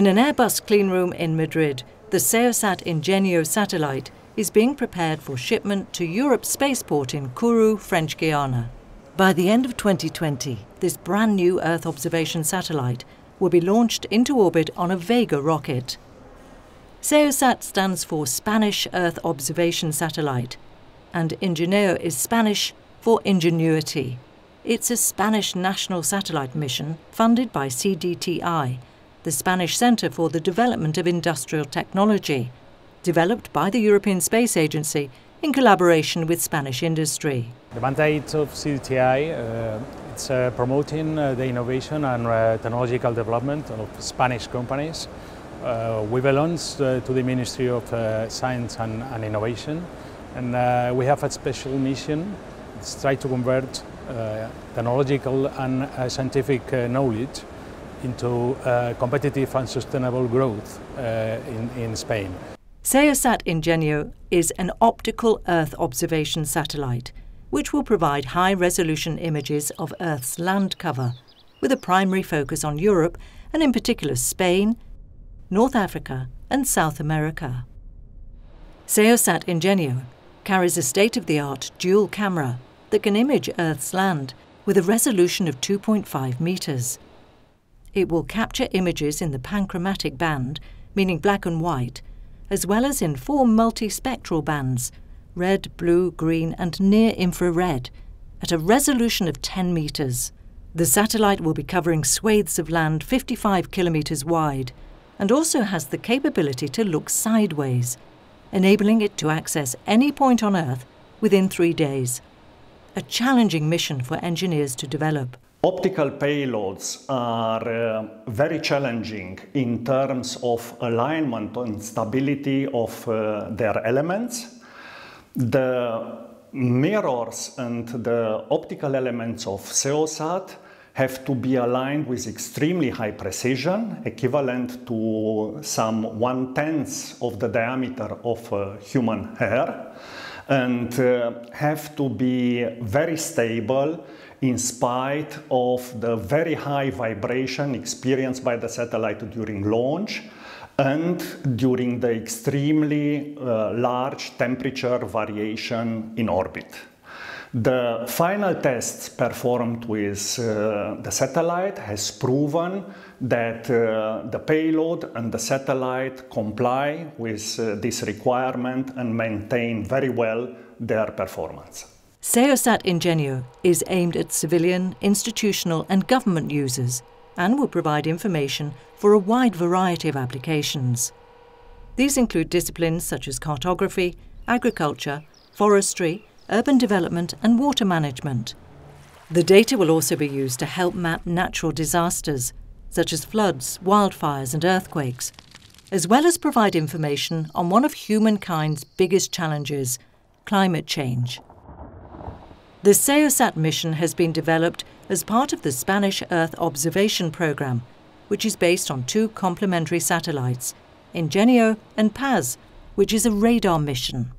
In an Airbus cleanroom in Madrid, the Seosat Ingenio satellite is being prepared for shipment to Europe's spaceport in Kourou, French Guiana. By the end of 2020, this brand new Earth observation satellite will be launched into orbit on a Vega rocket. Seosat stands for Spanish Earth Observation Satellite, and Ingenio is Spanish for ingenuity. It's a Spanish national satellite mission funded by CDTI the Spanish Centre for the Development of Industrial Technology, developed by the European Space Agency in collaboration with Spanish industry. The mandate of CDTI uh, it's uh, promoting uh, the innovation and uh, technological development of Spanish companies. Uh, we belong uh, to the Ministry of Science and, and, Innovation, and we have a special mission. It's try to convert technological and scientific knowledge into uh, competitive and sustainable growth uh, in, in Spain. SEOSAT Ingenio is an optical Earth observation satellite which will provide high resolution images of Earth's land cover with a primary focus on Europe and in particular Spain, North Africa and South America. SEOSAT Ingenio carries a state-of-the-art dual camera that can image Earth's land with a resolution of 2.5 metres. It will capture images in the panchromatic band, meaning black and white, as well as in four multispectral bands red, blue, green, and near infrared at a resolution of 10 metres. The satellite will be covering swathes of land 55 kilometres wide and also has the capability to look sideways, enabling it to access any point on Earth within three days. A challenging mission for engineers to develop. Optical payloads are uh, very challenging in terms of alignment and stability of uh, their elements. The mirrors and the optical elements of SEOSAT have to be aligned with extremely high precision, equivalent to some one-tenth of the diameter of a uh, human hair, and uh, have to be very stable in spite of the very high vibration experienced by the satellite during launch and during the extremely uh, large temperature variation in orbit. The final tests performed with uh, the satellite has proven that uh, the payload and the satellite comply with uh, this requirement and maintain very well their performance. SEOSAT Ingenio is aimed at civilian, institutional and government users and will provide information for a wide variety of applications. These include disciplines such as cartography, agriculture, forestry, urban development and water management. The data will also be used to help map natural disasters, such as floods, wildfires and earthquakes, as well as provide information on one of humankind's biggest challenges, climate change. The SEOSAT mission has been developed as part of the Spanish Earth Observation Program, which is based on two complementary satellites, Ingenio and Paz, which is a radar mission.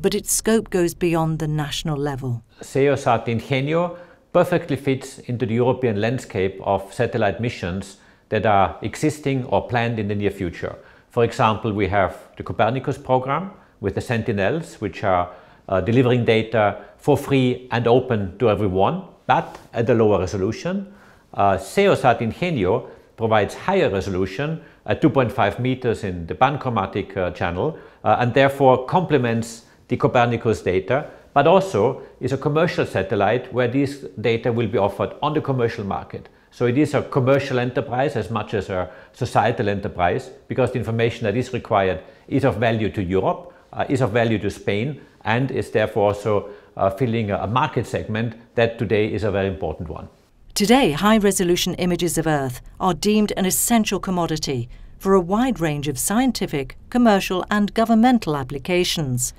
But its scope goes beyond the national level. SEOSAT Ingenio perfectly fits into the European landscape of satellite missions that are existing or planned in the near future. For example, we have the Copernicus program with the Sentinels, which are uh, delivering data for free and open to everyone, but at a lower resolution. Uh, Seosat Ingenio provides higher resolution at 2.5 meters in the panchromatic uh, channel uh, and therefore complements the Copernicus data, but also is a commercial satellite where this data will be offered on the commercial market. So it is a commercial enterprise as much as a societal enterprise because the information that is required is of value to Europe uh, is of value to Spain and is therefore also uh, filling a market segment that today is a very important one. Today, high resolution images of Earth are deemed an essential commodity for a wide range of scientific, commercial, and governmental applications.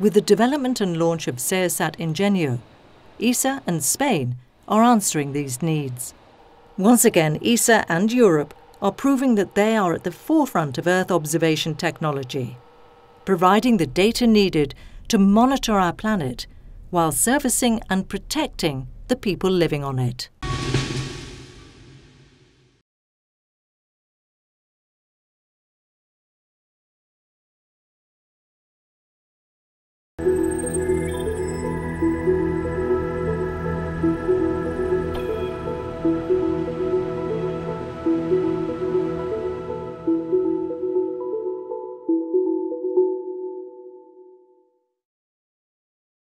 With the development and launch of Seasat Ingenio, ESA and Spain are answering these needs. Once again, ESA and Europe are proving that they are at the forefront of Earth observation technology providing the data needed to monitor our planet while servicing and protecting the people living on it.